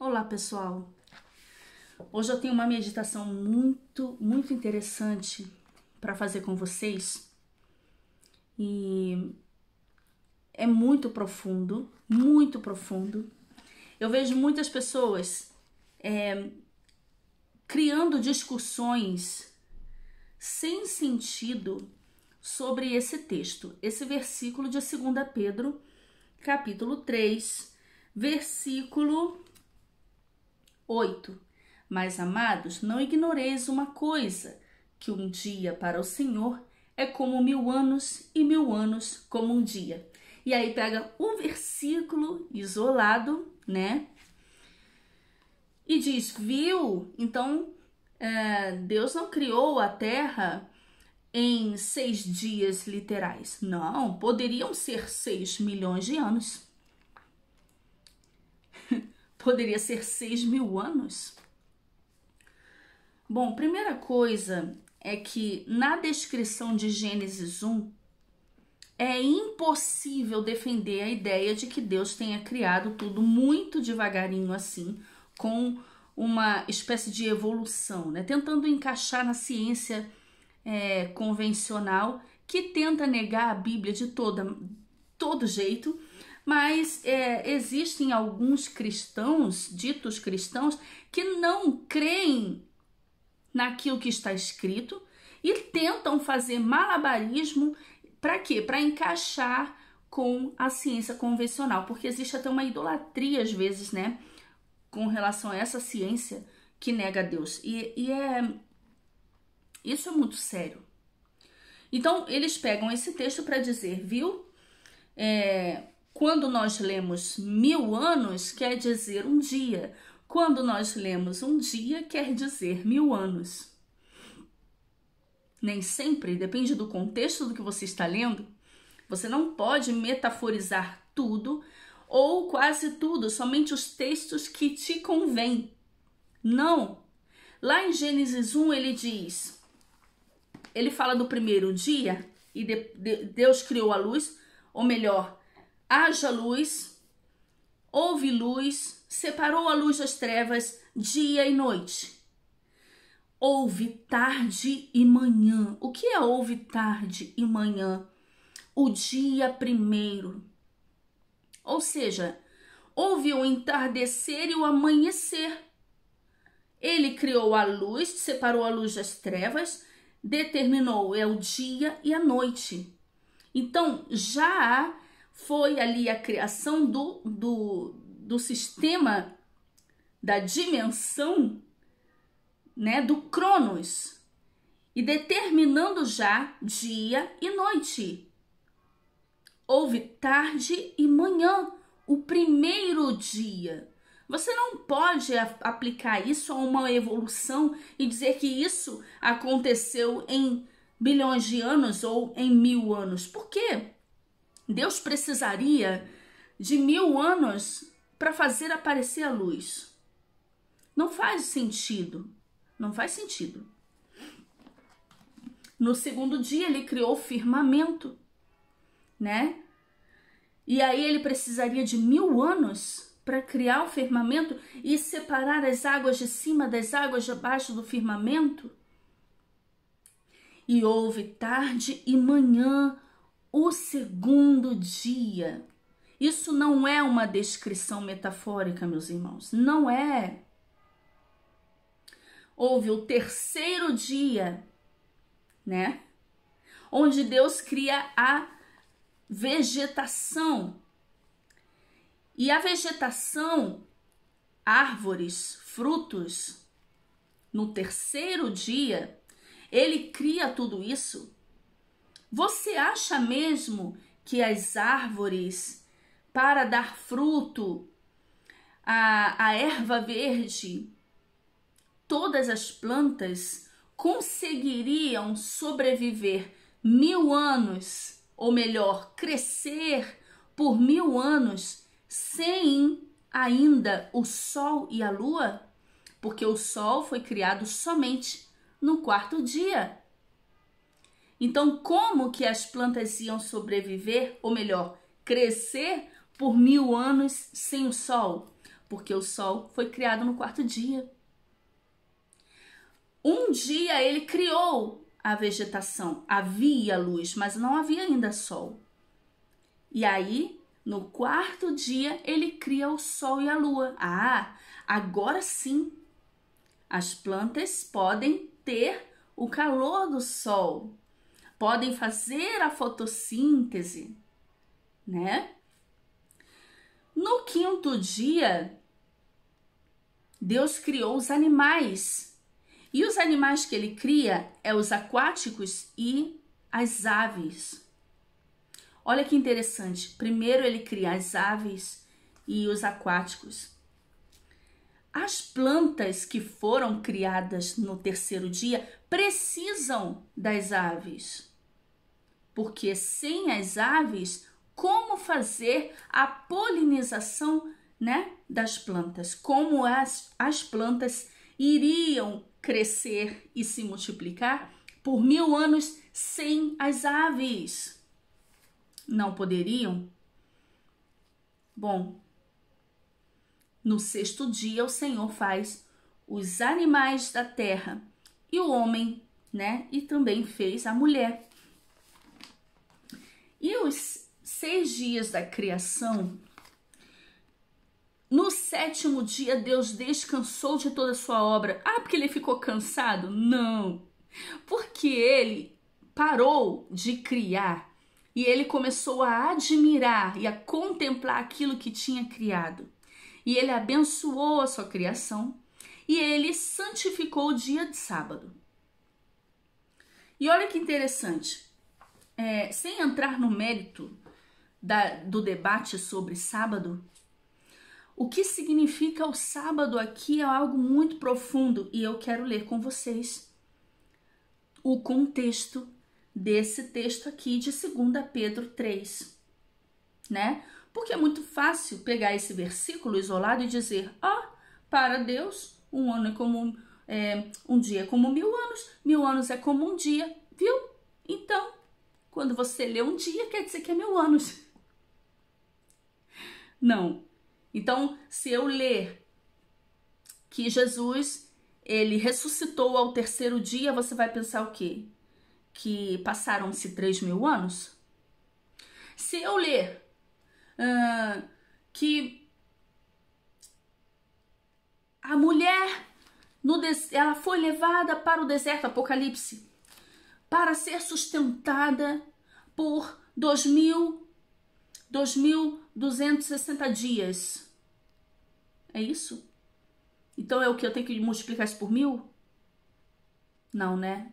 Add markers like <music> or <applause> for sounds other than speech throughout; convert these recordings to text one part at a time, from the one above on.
Olá, pessoal. Hoje eu tenho uma meditação muito, muito interessante para fazer com vocês. E é muito profundo, muito profundo. Eu vejo muitas pessoas é, criando discussões sem sentido sobre esse texto, esse versículo de 2 Pedro, capítulo 3, versículo 8. Mas, amados, não ignoreis uma coisa, que um dia para o Senhor é como mil anos e mil anos como um dia. E aí pega um versículo isolado, né? E diz, viu? Então, é, Deus não criou a terra em seis dias literais. Não, poderiam ser seis milhões de anos poderia ser 6 mil anos? Bom, primeira coisa é que na descrição de Gênesis 1 é impossível defender a ideia de que Deus tenha criado tudo muito devagarinho assim, com uma espécie de evolução, né? tentando encaixar na ciência é, convencional que tenta negar a Bíblia de toda, todo jeito mas é, existem alguns cristãos, ditos cristãos, que não creem naquilo que está escrito e tentam fazer malabarismo para quê? Para encaixar com a ciência convencional, porque existe até uma idolatria às vezes, né, com relação a essa ciência que nega a Deus. E, e é isso é muito sério. Então eles pegam esse texto para dizer, viu? É, quando nós lemos mil anos, quer dizer um dia. Quando nós lemos um dia, quer dizer mil anos. Nem sempre, depende do contexto do que você está lendo, você não pode metaforizar tudo ou quase tudo, somente os textos que te convém. Não. Lá em Gênesis 1 ele diz: ele fala do primeiro dia e de, de, Deus criou a luz, ou melhor, haja luz, houve luz, separou a luz das trevas, dia e noite. Houve tarde e manhã. O que é houve tarde e manhã? O dia primeiro. Ou seja, houve o entardecer e o amanhecer. Ele criou a luz, separou a luz das trevas, determinou é o dia e a noite. Então já há foi ali a criação do, do, do sistema da dimensão né, do Cronos e determinando já dia e noite. Houve tarde e manhã, o primeiro dia. Você não pode aplicar isso a uma evolução e dizer que isso aconteceu em bilhões de anos ou em mil anos. Por quê? Deus precisaria de mil anos para fazer aparecer a luz. Não faz sentido. Não faz sentido. No segundo dia, ele criou o firmamento, né? E aí ele precisaria de mil anos para criar o firmamento e separar as águas de cima das águas de baixo do firmamento. E houve tarde e manhã o segundo dia. Isso não é uma descrição metafórica, meus irmãos, não é. Houve o terceiro dia, né? Onde Deus cria a vegetação. E a vegetação, árvores, frutos, no terceiro dia, ele cria tudo isso você acha mesmo que as árvores, para dar fruto, a, a erva verde, todas as plantas conseguiriam sobreviver mil anos, ou melhor, crescer por mil anos sem ainda o Sol e a Lua? Porque o Sol foi criado somente no quarto dia. Então, como que as plantas iam sobreviver, ou melhor, crescer por mil anos sem o sol? Porque o sol foi criado no quarto dia. Um dia ele criou a vegetação, havia luz, mas não havia ainda sol. E aí, no quarto dia, ele cria o sol e a lua. Ah, agora sim, as plantas podem ter o calor do sol, podem fazer a fotossíntese, né? No quinto dia, Deus criou os animais. E os animais que ele cria é os aquáticos e as aves. Olha que interessante. Primeiro ele cria as aves e os aquáticos. As plantas que foram criadas no terceiro dia precisam das aves porque sem as aves, como fazer a polinização né, das plantas? Como as, as plantas iriam crescer e se multiplicar por mil anos sem as aves? Não poderiam? Bom, no sexto dia o Senhor faz os animais da terra e o homem, né? E também fez a mulher. E os seis dias da criação, no sétimo dia, Deus descansou de toda a sua obra. Ah, porque ele ficou cansado? Não. Porque ele parou de criar e ele começou a admirar e a contemplar aquilo que tinha criado. E ele abençoou a sua criação e ele santificou o dia de sábado. E olha que interessante é, sem entrar no mérito da, do debate sobre sábado, o que significa o sábado aqui é algo muito profundo e eu quero ler com vocês o contexto desse texto aqui de 2 Pedro 3, né? Porque é muito fácil pegar esse versículo isolado e dizer: ó, oh, para Deus, um ano é como é, um dia é como mil anos, mil anos é como um dia, viu? Então, quando você lê um dia, quer dizer que é mil anos. Não. Então, se eu ler que Jesus ele ressuscitou ao terceiro dia, você vai pensar o quê? Que passaram-se três mil anos? Se eu ler uh, que a mulher no ela foi levada para o deserto, Apocalipse, para ser sustentada por 2.000, 2.260 dias. É isso? Então é o que? Eu tenho que multiplicar isso por mil? Não, né?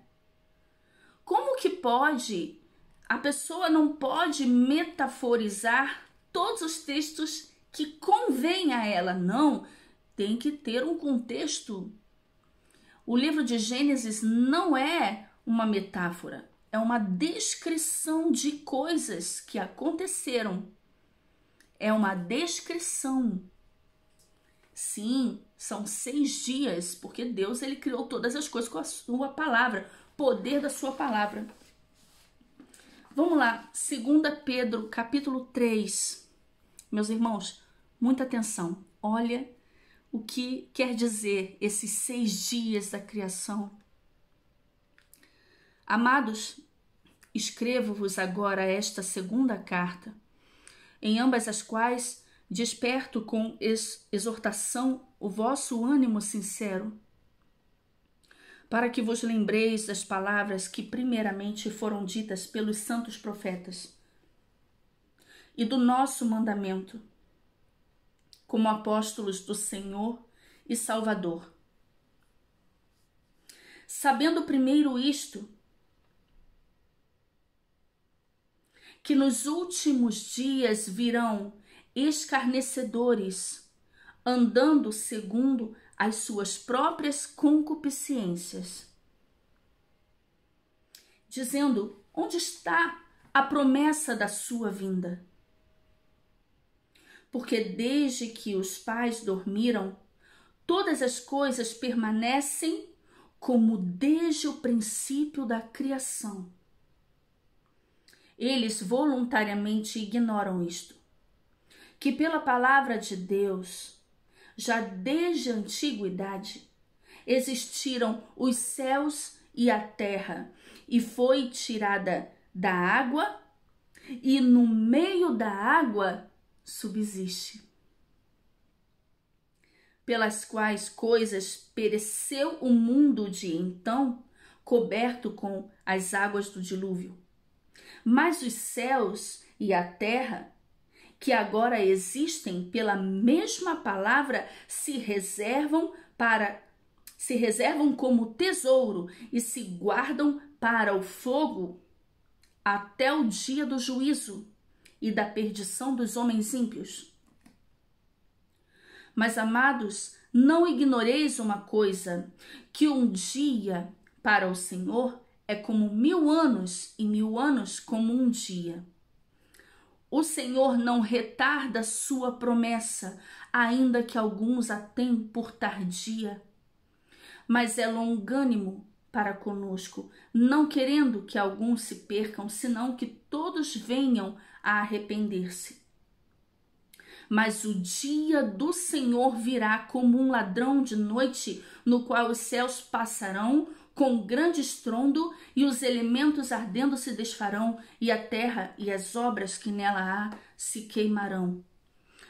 Como que pode? A pessoa não pode metaforizar todos os textos que convém a ela, não. Tem que ter um contexto. O livro de Gênesis não é uma metáfora é uma descrição de coisas que aconteceram. É uma descrição. Sim, são seis dias, porque Deus ele criou todas as coisas com a sua palavra, poder da sua palavra. Vamos lá, 2 Pedro, capítulo 3. Meus irmãos, muita atenção. Olha o que quer dizer esses seis dias da criação. Amados, escrevo-vos agora esta segunda carta, em ambas as quais desperto com ex exortação o vosso ânimo sincero, para que vos lembreis das palavras que primeiramente foram ditas pelos santos profetas e do nosso mandamento, como apóstolos do Senhor e Salvador. Sabendo primeiro isto, que nos últimos dias virão escarnecedores, andando segundo as suas próprias concupiscências, dizendo: onde está a promessa da sua vinda? Porque desde que os pais dormiram, todas as coisas permanecem como desde o princípio da criação. Eles voluntariamente ignoram isto. Que pela palavra de Deus, já desde a antiguidade, existiram os céus e a terra, e foi tirada da água, e no meio da água subsiste. Pelas quais coisas pereceu o mundo de então, coberto com as águas do dilúvio. Mas os céus e a terra, que agora existem pela mesma palavra, se reservam para se reservam como tesouro e se guardam para o fogo até o dia do juízo e da perdição dos homens ímpios. Mas amados, não ignoreis uma coisa, que um dia para o Senhor é como mil anos e mil anos como um dia. O Senhor não retarda sua promessa, ainda que alguns a tenham por tardia, mas é longânimo para conosco, não querendo que alguns se percam, senão que todos venham a arrepender-se. Mas o dia do Senhor virá como um ladrão de noite, no qual os céus passarão, com grande estrondo, e os elementos ardendo se desfarão, e a terra e as obras que nela há se queimarão.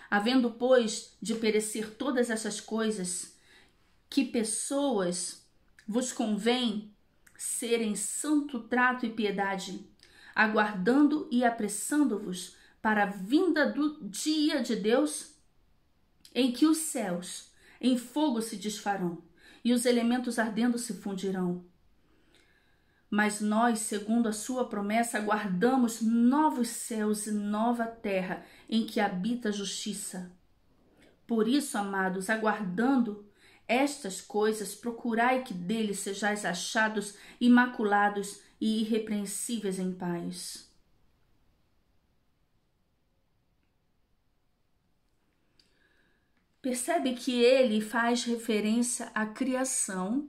Havendo, pois, de perecer todas essas coisas, que pessoas vos convém serem santo trato e piedade, aguardando e apressando-vos para a vinda do dia de Deus, em que os céus em fogo se desfarão e os elementos ardendo se fundirão. Mas nós, segundo a sua promessa, aguardamos novos céus e nova terra em que habita a justiça. Por isso, amados, aguardando estas coisas, procurai que dele sejais achados, imaculados e irrepreensíveis em paz. Percebe que ele faz referência à criação,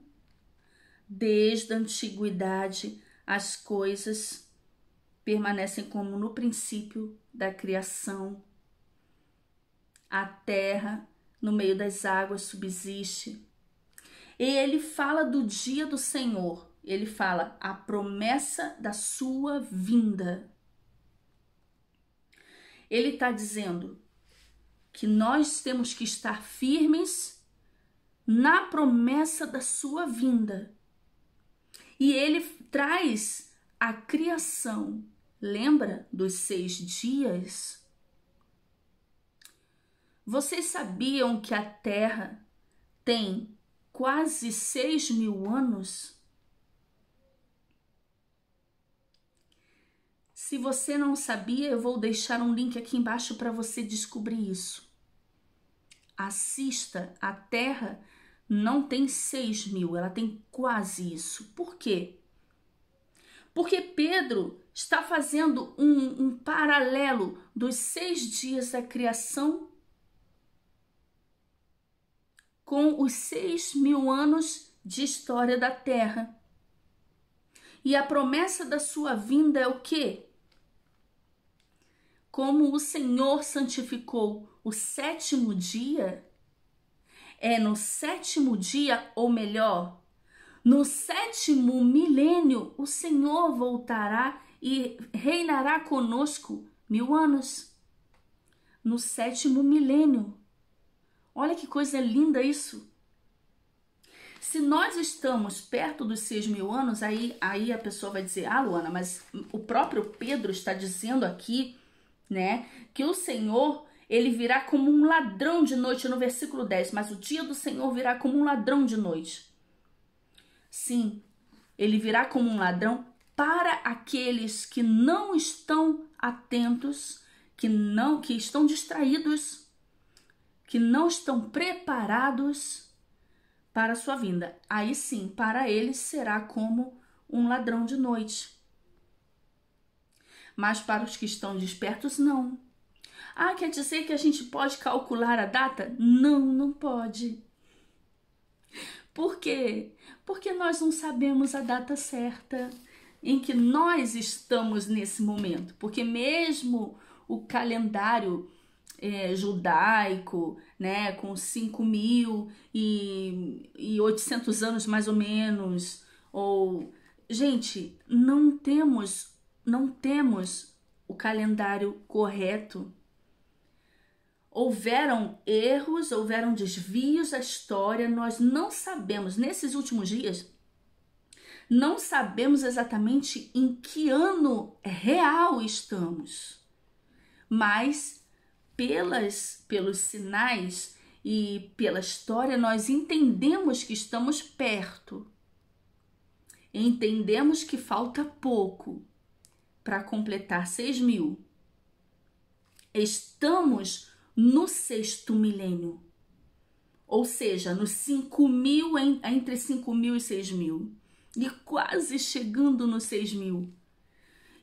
desde a antiguidade as coisas permanecem como no princípio da criação. A terra no meio das águas subsiste. E ele fala do dia do Senhor, ele fala a promessa da sua vinda. Ele está dizendo que nós temos que estar firmes na promessa da sua vinda. E ele traz a criação, lembra dos seis dias? Vocês sabiam que a Terra tem quase seis mil anos? Se você não sabia, eu vou deixar um link aqui embaixo para você descobrir isso assista, a Terra não tem 6 mil, ela tem quase isso. Por quê? Porque Pedro está fazendo um, um paralelo dos seis dias da criação com os seis mil anos de história da Terra. E a promessa da sua vinda é o quê? Como o Senhor santificou o sétimo dia? É no sétimo dia, ou melhor, no sétimo milênio, o Senhor voltará e reinará conosco mil anos. No sétimo milênio. Olha que coisa linda isso. Se nós estamos perto dos seis mil anos, aí, aí a pessoa vai dizer, ah, Luana, mas o próprio Pedro está dizendo aqui, né, que o Senhor ele virá como um ladrão de noite, no versículo 10. Mas o dia do Senhor virá como um ladrão de noite. Sim, ele virá como um ladrão para aqueles que não estão atentos, que não que estão distraídos, que não estão preparados para a sua vinda. Aí sim, para eles será como um ladrão de noite. Mas para os que estão despertos, não. Ah, quer dizer que a gente pode calcular a data? Não, não pode. Por quê? Porque nós não sabemos a data certa em que nós estamos nesse momento. Porque mesmo o calendário é, judaico, né, com 5.800 mil e, anos mais ou menos, ou gente, não temos, não temos o calendário correto houveram erros, houveram desvios da história, nós não sabemos, nesses últimos dias, não sabemos exatamente em que ano real estamos, mas pelas, pelos sinais e pela história nós entendemos que estamos perto, entendemos que falta pouco para completar 6 mil. Estamos no sexto milênio. Ou seja, nos 5 mil, entre 5 mil e 6 mil. E quase chegando nos 6 mil.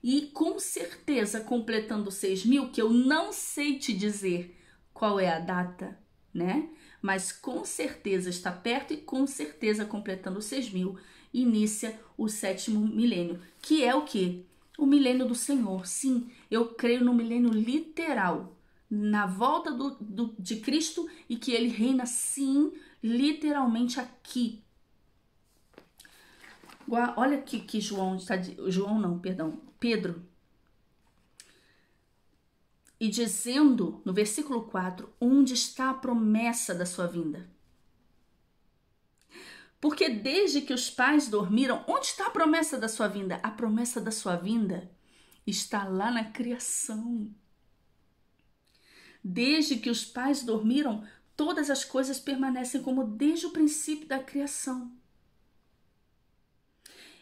E com certeza completando 6 mil, que eu não sei te dizer qual é a data, né? Mas com certeza está perto e com certeza completando 6 mil, inicia o sétimo milênio, que é o que? O milênio do Senhor. Sim, eu creio no milênio literal na volta do, do, de Cristo e que ele reina, sim, literalmente aqui. Olha aqui que João está. João não, perdão, Pedro. E dizendo no versículo 4: Onde está a promessa da sua vinda? Porque desde que os pais dormiram, onde está a promessa da sua vinda? A promessa da sua vinda está lá na criação. Desde que os pais dormiram, todas as coisas permanecem como desde o princípio da criação.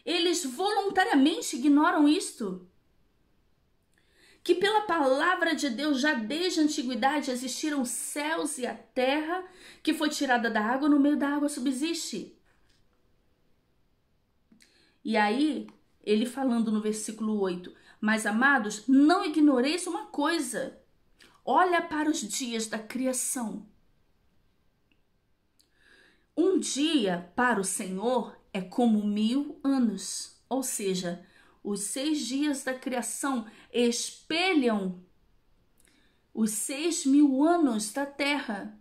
Eles voluntariamente ignoram isto. Que pela palavra de Deus já desde a antiguidade existiram céus e a terra, que foi tirada da água, no meio da água subsiste. E aí, ele falando no versículo 8: Mas amados, não ignoreis uma coisa Olha para os dias da criação. Um dia para o Senhor é como mil anos, ou seja, os seis dias da criação espelham os seis mil anos da terra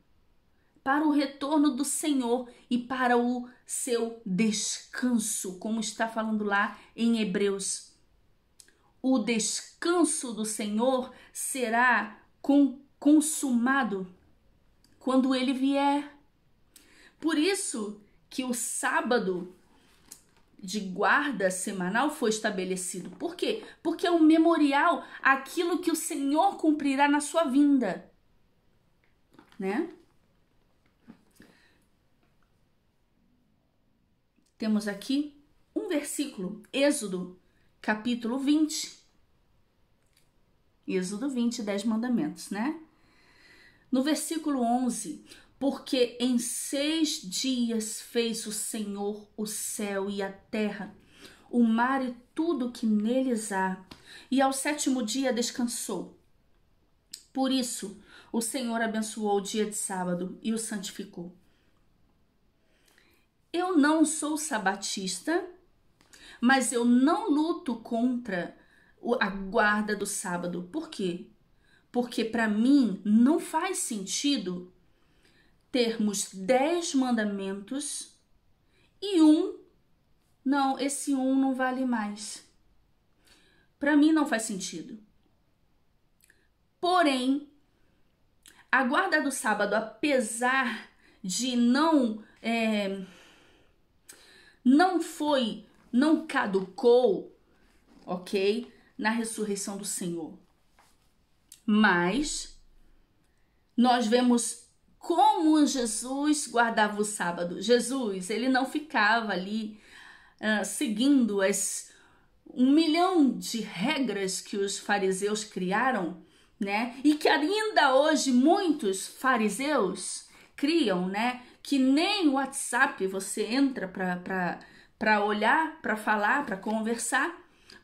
para o retorno do Senhor e para o seu descanso, como está falando lá em Hebreus. O descanso do Senhor será com, consumado quando ele vier. Por isso que o sábado de guarda semanal foi estabelecido. Por quê? Porque é um memorial aquilo que o Senhor cumprirá na sua vinda. Né? Temos aqui um versículo, Êxodo, capítulo 20, Êxodo 20, 10 mandamentos, né? No versículo 11, porque em seis dias fez o Senhor o céu e a terra, o mar e tudo que neles há, e ao sétimo dia descansou. Por isso, o Senhor abençoou o dia de sábado e o santificou. Eu não sou sabatista, mas eu não luto contra a guarda do sábado. Por quê? Porque para mim não faz sentido termos dez mandamentos e um, não, esse um não vale mais. Para mim não faz sentido. Porém, a guarda do sábado, apesar de não é, não foi, não caducou, ok? na ressurreição do Senhor. Mas nós vemos como Jesus guardava o sábado. Jesus, ele não ficava ali uh, seguindo as um milhão de regras que os fariseus criaram, né? E que ainda hoje muitos fariseus criam, né? Que nem o WhatsApp você entra para olhar, para falar, para conversar.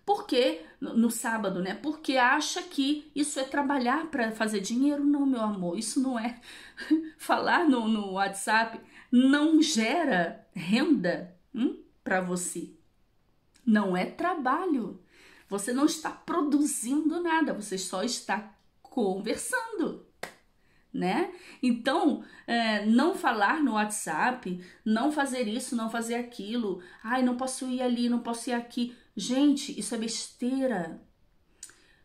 Porque no sábado, né? Porque acha que isso é trabalhar para fazer dinheiro? Não, meu amor, isso não é. <laughs> Falar no, no WhatsApp não gera renda hum, para você. Não é trabalho. Você não está produzindo nada, você só está conversando, né? Então, é, não falar no WhatsApp, não fazer isso, não fazer aquilo. Ai, não posso ir ali, não posso ir aqui. Gente, isso é besteira.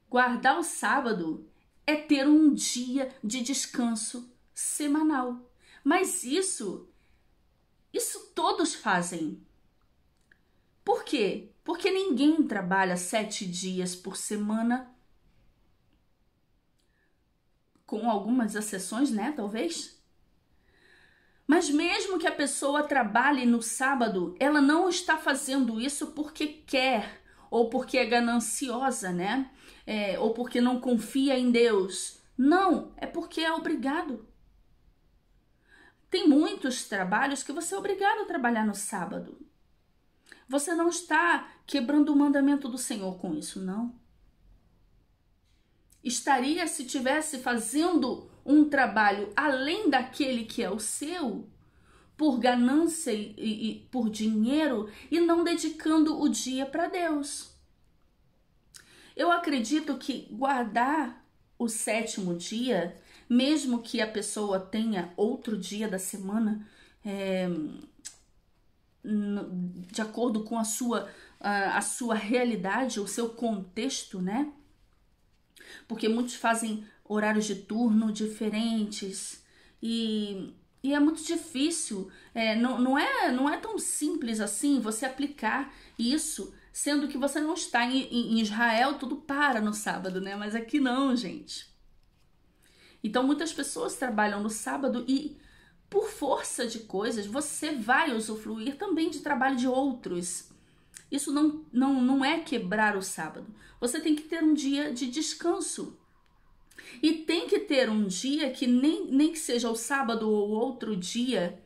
Guardar o sábado é ter um dia de descanso semanal. Mas isso, isso todos fazem. Por quê? Porque ninguém trabalha sete dias por semana, com algumas exceções, né? Talvez. Mas mesmo que a pessoa trabalhe no sábado, ela não está fazendo isso porque quer, ou porque é gananciosa, né? É, ou porque não confia em Deus. Não, é porque é obrigado. Tem muitos trabalhos que você é obrigado a trabalhar no sábado. Você não está quebrando o mandamento do Senhor com isso, não. Estaria se tivesse fazendo um trabalho além daquele que é o seu, por ganância e, e, por dinheiro, e não dedicando o dia para Deus. Eu acredito que guardar o sétimo dia, mesmo que a pessoa tenha outro dia da semana, é, de acordo com a sua, a, a sua realidade, o seu contexto, né? Porque muitos fazem horários de turno diferentes e, e é muito difícil, é, não, não, é, não é tão simples assim você aplicar isso, sendo que você não está em, em Israel, tudo para no sábado, né? Mas aqui não, gente. Então muitas pessoas trabalham no sábado e por força de coisas você vai usufruir também de trabalho de outros. Isso não, não, não é quebrar o sábado. Você tem que ter um dia de descanso. E tem que ter um dia que nem, nem que seja o sábado ou outro dia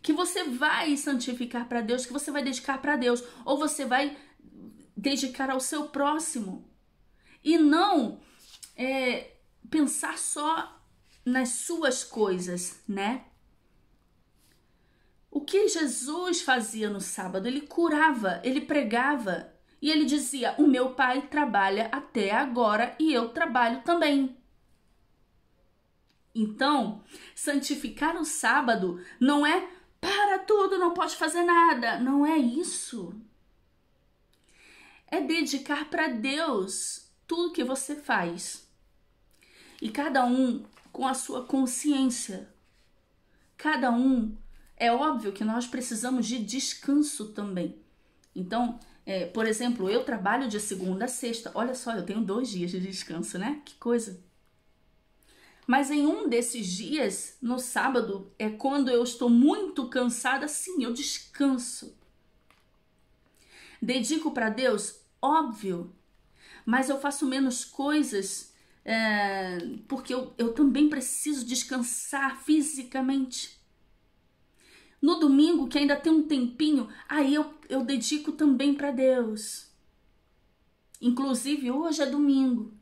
que você vai santificar para Deus, que você vai dedicar para Deus, ou você vai dedicar ao seu próximo. E não é, pensar só nas suas coisas, né? O que Jesus fazia no sábado? Ele curava, ele pregava, e ele dizia: O meu pai trabalha até agora e eu trabalho também. Então, santificar o sábado não é para tudo, não pode fazer nada. Não é isso. É dedicar para Deus tudo que você faz. E cada um com a sua consciência. Cada um. É óbvio que nós precisamos de descanso também. Então, é, por exemplo, eu trabalho de segunda a sexta. Olha só, eu tenho dois dias de descanso, né? Que coisa. Mas em um desses dias, no sábado, é quando eu estou muito cansada, sim, eu descanso. Dedico para Deus? Óbvio. Mas eu faço menos coisas é, porque eu, eu também preciso descansar fisicamente. No domingo, que ainda tem um tempinho, aí eu, eu dedico também para Deus. Inclusive, hoje é domingo.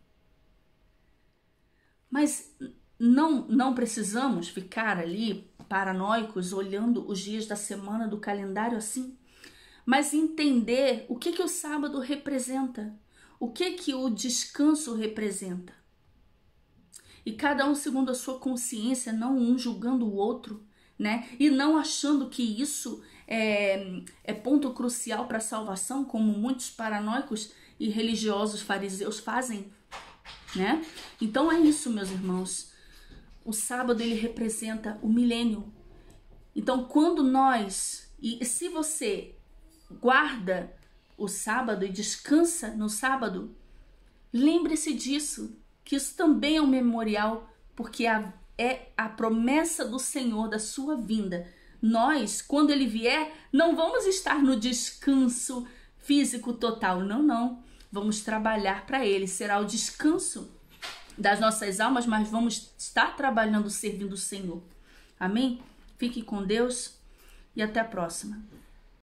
Mas não, não precisamos ficar ali paranoicos olhando os dias da semana do calendário assim, mas entender o que, que o sábado representa, o que, que o descanso representa. E cada um segundo a sua consciência, não um julgando o outro, né? E não achando que isso é, é ponto crucial para a salvação, como muitos paranoicos e religiosos fariseus fazem, né? Então é isso, meus irmãos. O sábado ele representa o milênio. Então, quando nós e se você guarda o sábado e descansa no sábado, lembre-se disso, que isso também é um memorial, porque a é a promessa do Senhor da sua vinda. Nós, quando ele vier, não vamos estar no descanso físico total, não, não. Vamos trabalhar para ele, será o descanso das nossas almas, mas vamos estar trabalhando servindo o Senhor. Amém? Fique com Deus e até a próxima.